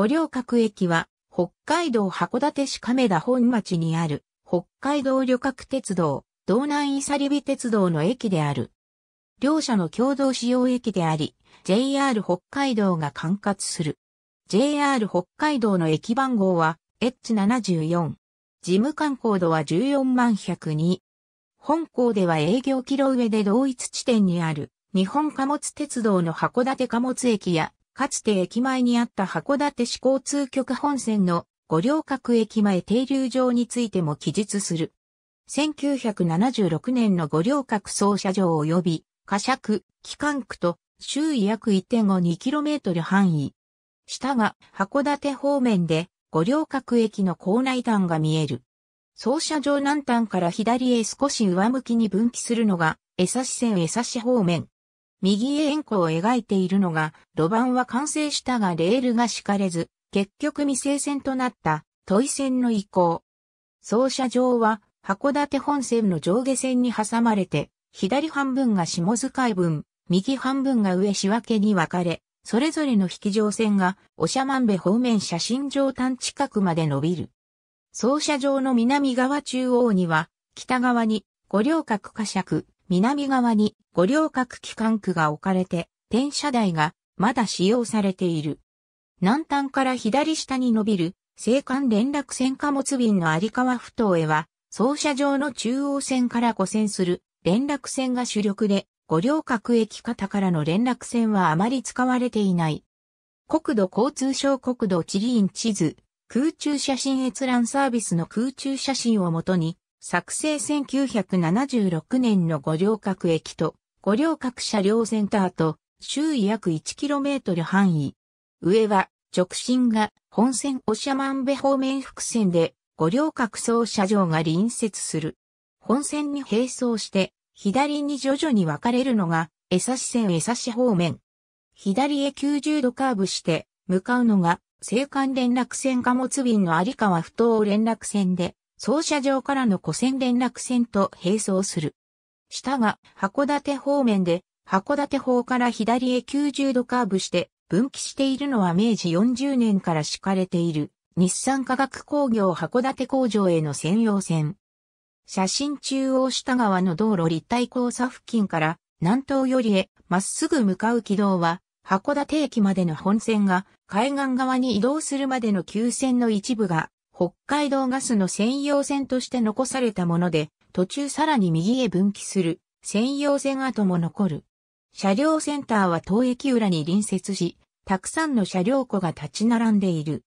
五稜郭駅は、北海道函館市亀田本町にある、北海道旅客鉄道、道南イサリビ鉄道の駅である。両社の共同使用駅であり、JR 北海道が管轄する。JR 北海道の駅番号は H74。事務官コードは14万102。本校では営業キロ上で同一地点にある日本貨物鉄道の函館貨物駅やかつて駅前にあった函館市交通局本線の五稜郭駅前停留場についても記述する。1976年の五稜郭操車場及び、火尺、機関区と周囲約 1.52km 範囲。下が函館方面で五稜郭駅の構内段が見える。操車場南端から左へ少し上向きに分岐するのが、江差線江差方面。右へ円弧を描いているのが、路盤は完成したがレールが敷かれず、結局未成線となった、都井線の移行。走車場は、函館本線の上下線に挟まれて、左半分が下遣分、右半分が上仕分けに分かれ、それぞれの引き上線が、長万部方面写真上端近くまで伸びる。走車場の南側中央には、北側に、五稜郭貨尺、南側に五稜郭機関区が置かれて、転車台がまだ使用されている。南端から左下に伸びる、青函連絡船貨物便の有川埠頭へは、操車場の中央線から5線する連絡船が主力で、五稜郭駅方からの連絡線はあまり使われていない。国土交通省国土地理院地図、空中写真閲覧サービスの空中写真をもとに、作成1976年の五稜郭駅と五稜郭車両センターと周囲約 1km 範囲。上は直進が本線おしゃまんべ方面伏線で五稜郭総車場が隣接する。本線に並走して左に徐々に分かれるのが江差線江差方面。左へ90度カーブして向かうのが青函連絡線貨物便の有川不当連絡線で、操車場からの古線連絡線と並走する。下が函館方面で、函館方から左へ90度カーブして分岐しているのは明治40年から敷かれている日産化学工業函館工場への専用線。写真中央下側の道路立体交差付近から南東寄りへまっすぐ向かう軌道は函館駅までの本線が海岸側に移動するまでの急線の一部が北海道ガスの専用線として残されたもので、途中さらに右へ分岐する専用線跡も残る。車両センターは当駅裏に隣接し、たくさんの車両庫が立ち並んでいる。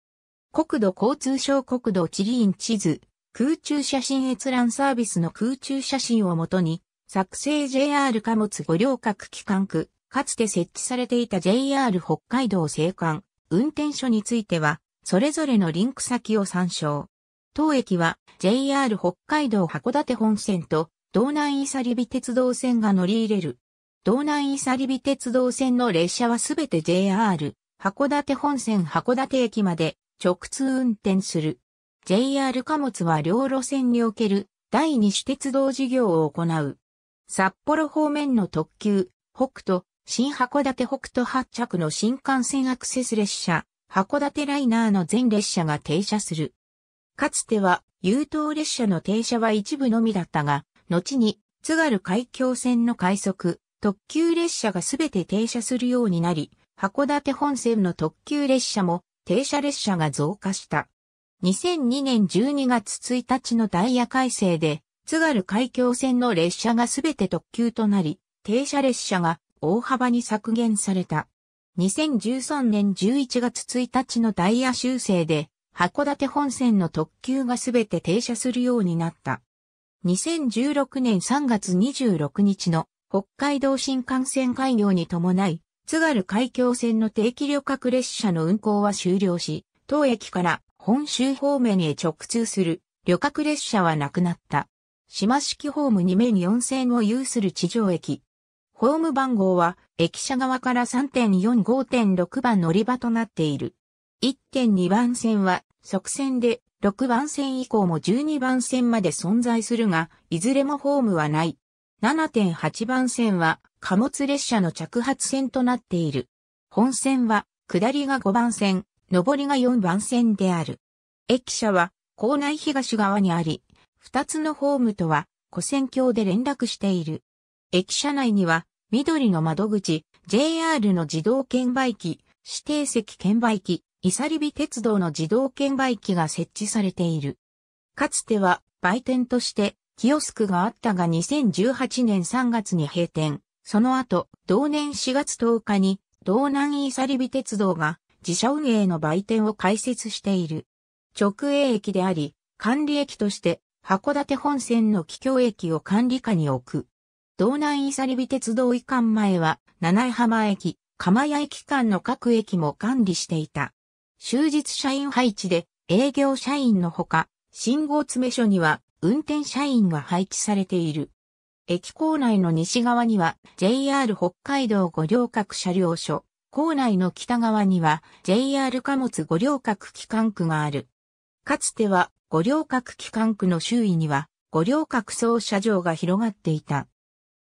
国土交通省国土地理院地図、空中写真閲覧サービスの空中写真をもとに、作成 JR 貨物五稜郭機関区、かつて設置されていた JR 北海道青函運転所については、それぞれのリンク先を参照。当駅は JR 北海道函館本線と道南イサリビ鉄道線が乗り入れる。道南イサリビ鉄道線の列車はすべて JR 函館本線函館駅まで直通運転する。JR 貨物は両路線における第二種鉄道事業を行う。札幌方面の特急、北斗、新函館北斗発着の新幹線アクセス列車、函館ライナーの全列車が停車する。かつては、優等列車の停車は一部のみだったが、後に、津軽海峡線の快速、特急列車がすべて停車するようになり、函館本線の特急列車も停車列車が増加した。2002年12月1日のダイヤ改正で、津軽海峡線の列車がすべて特急となり、停車列車が大幅に削減された。2013年11月1日のダイヤ修正で、函館本線の特急がすべて停車するようになった。2016年3月26日の北海道新幹線開業に伴い、津軽海峡線の定期旅客列車の運行は終了し、当駅から本州方面へ直通する旅客列車はなくなった。島式ホーム2面4線を有する地上駅、ホーム番号は、駅舎側から3.45.6番乗り場となっている。1.2番線は、側線で、6番線以降も12番線まで存在するが、いずれもホームはない。7.8番線は、貨物列車の着発線となっている。本線は、下りが5番線、上りが4番線である。駅舎は、校内東側にあり、2つのホームとは、古線橋で連絡している。駅舎内には緑の窓口、JR の自動券売機、指定席券売機、イサリビ鉄道の自動券売機が設置されている。かつては売店としてキオスクがあったが2018年3月に閉店。その後、同年4月10日に道南イサリビ鉄道が自社運営の売店を開設している。直営駅であり、管理駅として函館本線の帰郷駅を管理下に置く。道南伊佐リ鉄道移管前は、七重浜駅、釜屋駅間の各駅も管理していた。終日社員配置で、営業社員のほか、信号詰め所には、運転社員が配置されている。駅構内の西側には JR 北海道五稜郭車両所、構内の北側には JR 貨物五稜郭機関区がある。かつては五稜郭機関区の周囲には五稜郭総車場が広がっていた。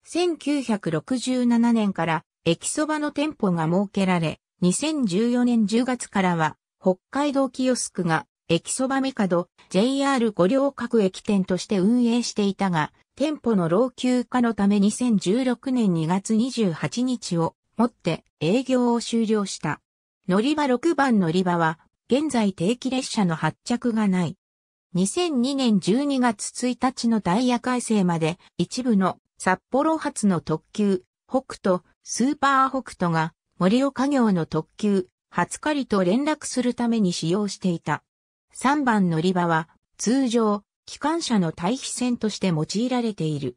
1967年から駅そばの店舗が設けられ、2014年10月からは北海道キオスクが駅そばメカド JR 五稜郭駅店として運営していたが、店舗の老朽化のため2016年2月28日をもって営業を終了した。乗り場6番乗り場は現在定期列車の発着がない。2002年12月1日のダイヤ改正まで一部の札幌発の特急、北斗、スーパー北斗が森岡行の特急、初狩と連絡するために使用していた。3番乗り場は通常、機関車の対比線として用いられている。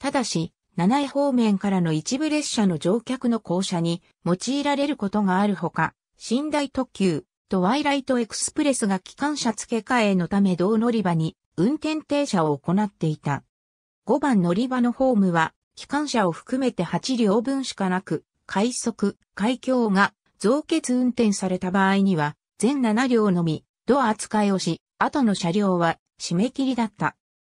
ただし、七重方面からの一部列車の乗客の降車に用いられることがあるほか、寝台特急、とワイライトエクスプレスが機関車付け替えのため同乗り場に運転停車を行っていた。5番乗り場のホームは、機関車を含めて8両分しかなく、快速、海峡が増結運転された場合には、全7両のみ、ドア扱いをし、後の車両は締め切りだった。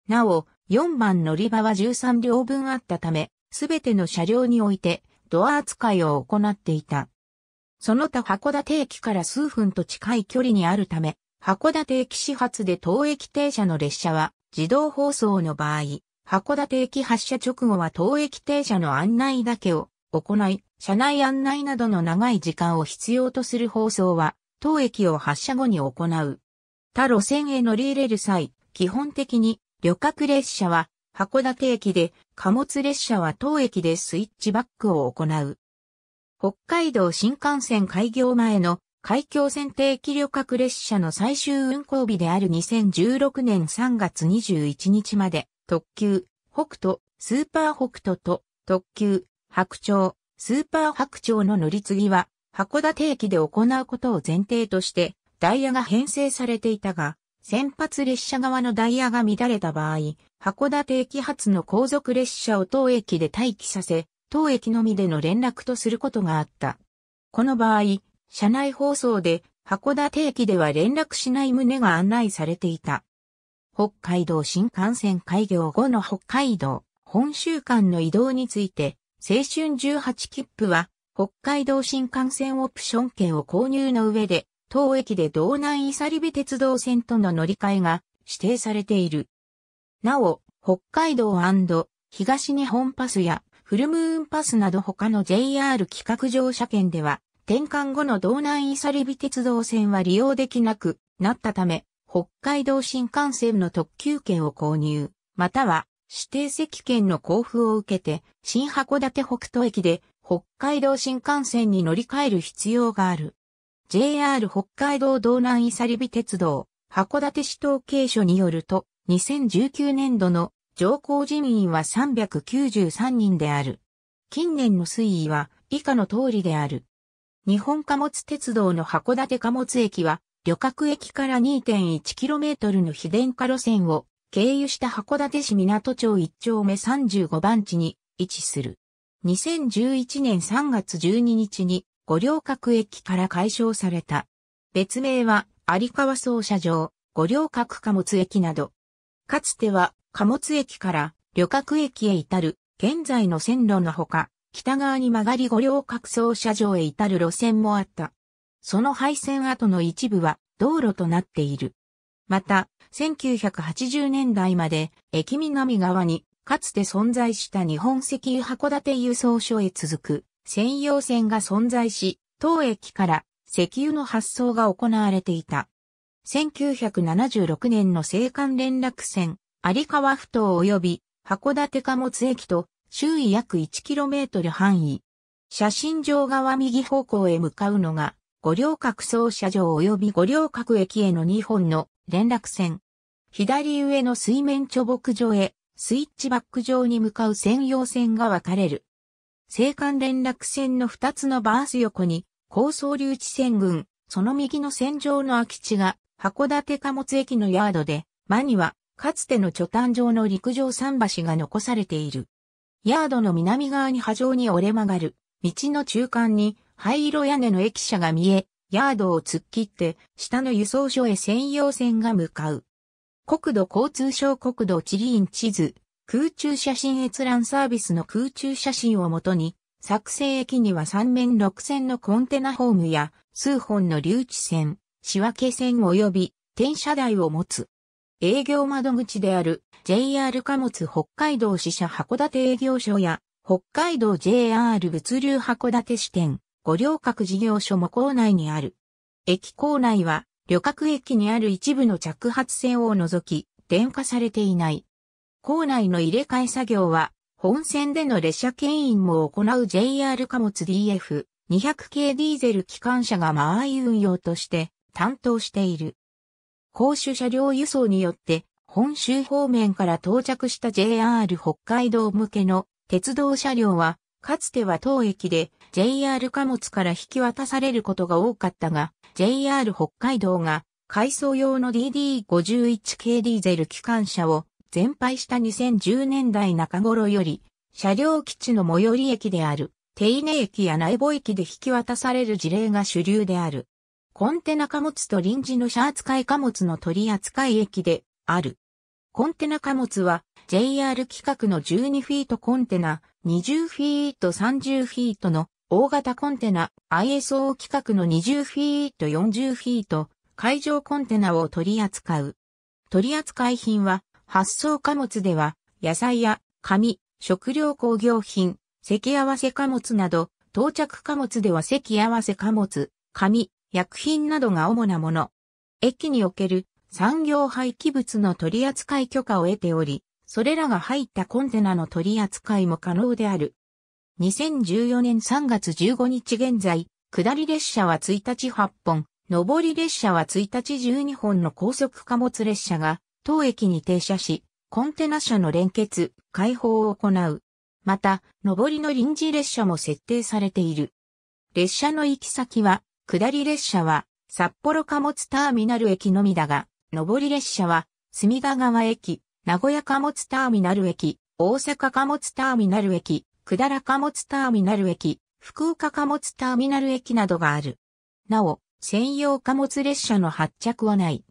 なお、4番乗り場は13両分あったため、すべての車両において、ドア扱いを行っていた。その他函館駅から数分と近い距離にあるため、函館駅始発で当駅停車の列車は自動放送の場合、函館駅発車直後は当駅停車の案内だけを行い、車内案内などの長い時間を必要とする放送は、当駅を発車後に行う。他路線へ乗り入れる際、基本的に旅客列車は函館駅で、貨物列車は当駅でスイッチバックを行う。北海道新幹線開業前の海峡線定期旅客列車の最終運行日である2016年3月21日まで特急、北斗、スーパー北斗と、特急、白鳥、スーパー白鳥の乗り継ぎは、函館駅で行うことを前提として、ダイヤが編成されていたが、先発列車側のダイヤが乱れた場合、函館駅発の後続列車を当駅で待機させ、当駅のみでの連絡とすることがあった。この場合、車内放送で函館駅では連絡しない旨が案内されていた。北海道新幹線開業後の北海道、本州間の移動について、青春18切符は、北海道新幹線オプション券を購入の上で、当駅で道南イサリビ鉄道線との乗り換えが指定されている。なお、北海道東日本パスやフルムーンパスなど他の JR 企画乗車券では、転換後の道南イサリビ鉄道線は利用できなくなったため、北海道新幹線の特急券を購入、または指定席券の交付を受けて、新函館北斗駅で北海道新幹線に乗り換える必要がある。JR 北海道道南イサリビ鉄道、函館市統計所によると、2019年度の乗降人員は393人である。近年の推移は以下の通りである。日本貨物鉄道の函館貨物駅は旅客駅から 2.1km の非電化路線を経由した函館市港町1丁目35番地に位置する。2011年3月12日に五稜郭駅から解消された。別名は有川操車場、五稜郭貨物駅など。かつては貨物駅から旅客駅へ至る現在の線路のほか、北側に曲がり五稜郭操車場へ至る路線もあった。その廃線跡の一部は道路となっている。また、1980年代まで駅南側にかつて存在した日本石油函館輸送所へ続く専用線が存在し、当駅から石油の発送が行われていた。1976年の青函連絡船、有川埠頭及び函館貨物駅と周囲約 1km 範囲。写真上側右方向へ向かうのが五稜郭総社城及び五稜郭駅への2本の連絡線。左上の水面貯木場へ、スイッチバック場に向かう専用線が分かれる。青函連絡線の2つのバース横に、高層留置線群、その右の線上の空き地が、函館貨物駅のヤードで、間には、かつての貯炭場の陸上桟橋が残されている。ヤードの南側に波状に折れ曲がる、道の中間に、灰色屋根の駅舎が見え、ヤードを突っ切って、下の輸送所へ専用線が向かう。国土交通省国土地理院地図、空中写真閲覧サービスの空中写真をもとに、作成駅には3面6線のコンテナホームや、数本の留置線、仕分け線及び、転車台を持つ。営業窓口である JR 貨物北海道支社函館営業所や北海道 JR 物流函館支店、五稜郭事業所も構内にある。駅構内は、旅客駅にある一部の着発線を除き、電化されていない。構内の入れ替え作業は、本線での列車牽引も行う JR 貨物 DF200 系ディーゼル機関車が間合い運用として担当している。公衆車両輸送によって、本州方面から到着した JR 北海道向けの鉄道車両は、かつては当駅で JR 貨物から引き渡されることが多かったが、JR 北海道が改装用の DD51 系ディーゼル機関車を全廃した2010年代中頃より、車両基地の最寄り駅である、手稲駅や内房駅で引き渡される事例が主流である。コンテナ貨物と臨時の車扱い貨物の取扱駅である。コンテナ貨物は JR 規格の12フィートコンテナ、20フィート30フィートの大型コンテナ ISO 規格の20フィート40フィート海上コンテナを取り扱う。取扱品は発送貨物では野菜や紙、食料工業品、席合わせ貨物など到着貨物では席合わせ貨物、紙、薬品などが主なもの。駅における産業廃棄物の取扱許可を得ており、それらが入ったコンテナの取扱いも可能である。2014年3月15日現在、下り列車は1日8本、上り列車は1日12本の高速貨物列車が、当駅に停車し、コンテナ車の連結、開放を行う。また、上りの臨時列車も設定されている。列車の行き先は、下り列車は、札幌貨物ターミナル駅のみだが、上り列車は、隅田川駅、名古屋貨物ターミナル駅、大阪貨物ターミナル駅、百済貨物ターミナル駅、福岡貨物ターミナル駅などがある。なお、専用貨物列車の発着はない。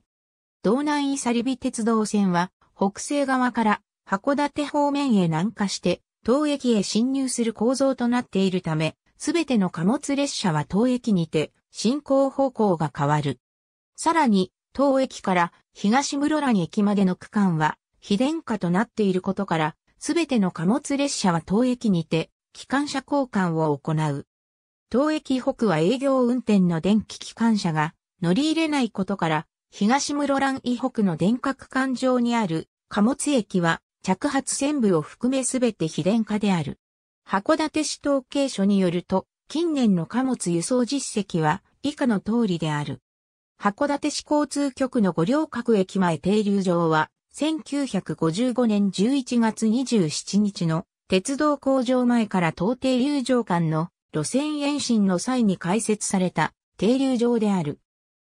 道南サリビ鉄道線は、北西側から函館方面へ南下して、当駅へ進入する構造となっているため、すべての貨物列車は当駅にて、進行方向が変わる。さらに、当駅から東室蘭駅までの区間は、非電化となっていることから、すべての貨物列車は当駅にて、機関車交換を行う。当駅北は営業運転の電気機関車が乗り入れないことから、東室蘭以北の電化区間上にある貨物駅は着発線部を含めすべて非電化である。函館市統計所によると、近年の貨物輸送実績は以下の通りである。函館市交通局の五稜郭駅前停留場は、1955年11月27日の鉄道工場前から東帝流場間の路線延伸の際に開設された停留場である。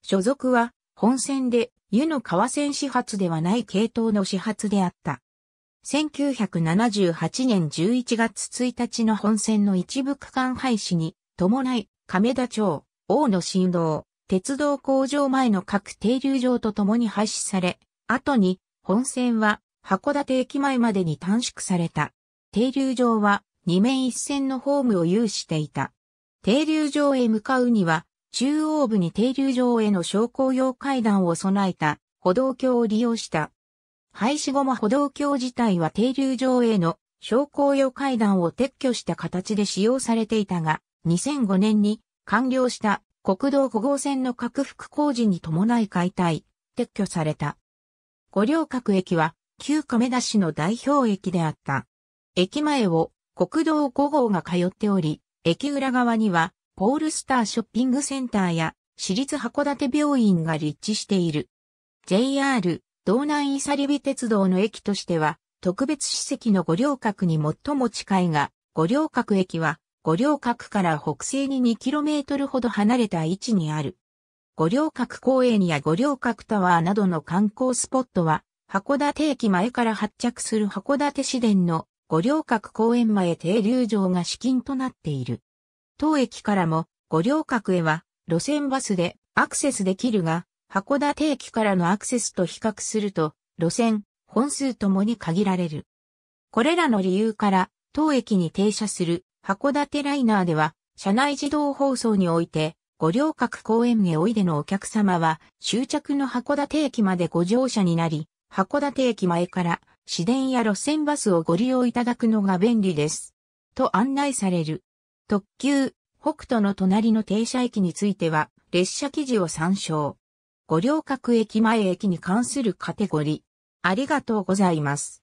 所属は本線で湯の川線始発ではない系統の始発であった。1978年11月1日の本線の一部区間廃止に伴い亀田町、大野新道、鉄道工場前の各停留場と共に廃止され、後に本線は函館駅前までに短縮された。停留場は二面一線のホームを有していた。停留場へ向かうには、中央部に停留場への昇降用階段を備えた歩道橋を利用した。廃止後も歩道橋自体は停留場への昇降用階段を撤去した形で使用されていたが、2005年に完了した国道5号線の拡幅工事に伴い解体、撤去された。五稜郭駅は、旧亀田市の代表駅であった。駅前を国道5号が通っており、駅裏側には、ポールスターショッピングセンターや、市立函館病院が立地している。JR、道南伊佐リビ鉄道の駅としては、特別史跡の五稜郭に最も近いが、五稜郭駅は、五稜郭から北西に 2km ほど離れた位置にある。五稜郭公園や五稜郭タワーなどの観光スポットは、函館駅前から発着する函館市電の五稜郭公園前停留場が資金となっている。当駅からも五稜郭へは路線バスでアクセスできるが、函館駅からのアクセスと比較すると、路線、本数ともに限られる。これらの理由から、当駅に停車する函館ライナーでは、車内自動放送において、五稜郭公園へおいでのお客様は、終着の函館駅までご乗車になり、函館駅前から市電や路線バスをご利用いただくのが便利です。と案内される。特急、北斗の隣の停車駅については、列車記事を参照。五稜郭駅前駅に関するカテゴリー。ありがとうございます。